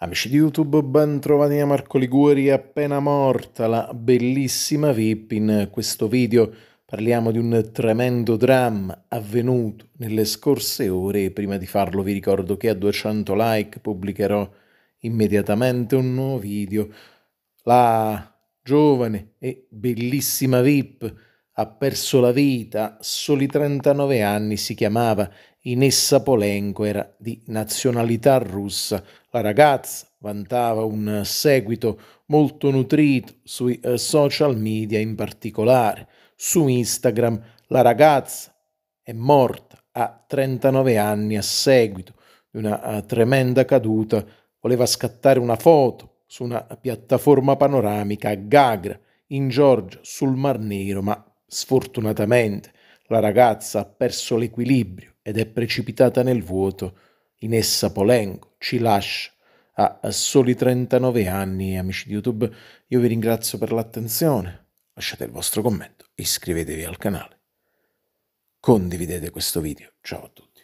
Amici di YouTube, ben trovati a Marco Liguori, appena morta la bellissima VIP. In questo video parliamo di un tremendo dramma avvenuto nelle scorse ore prima di farlo vi ricordo che a 200 like pubblicherò immediatamente un nuovo video. La giovane e bellissima VIP ha perso la vita, soli 39 anni si chiamava, Inessa Polenko era di nazionalità russa. La ragazza vantava un seguito molto nutrito sui eh, social media in particolare. Su Instagram la ragazza è morta a 39 anni a seguito di una eh, tremenda caduta. Voleva scattare una foto su una piattaforma panoramica a Gagra, in Georgia, sul Mar Nero, ma Sfortunatamente la ragazza ha perso l'equilibrio ed è precipitata nel vuoto. Inessa Polenco ci lascia a soli 39 anni, amici di YouTube. Io vi ringrazio per l'attenzione. Lasciate il vostro commento, iscrivetevi al canale, condividete questo video. Ciao a tutti.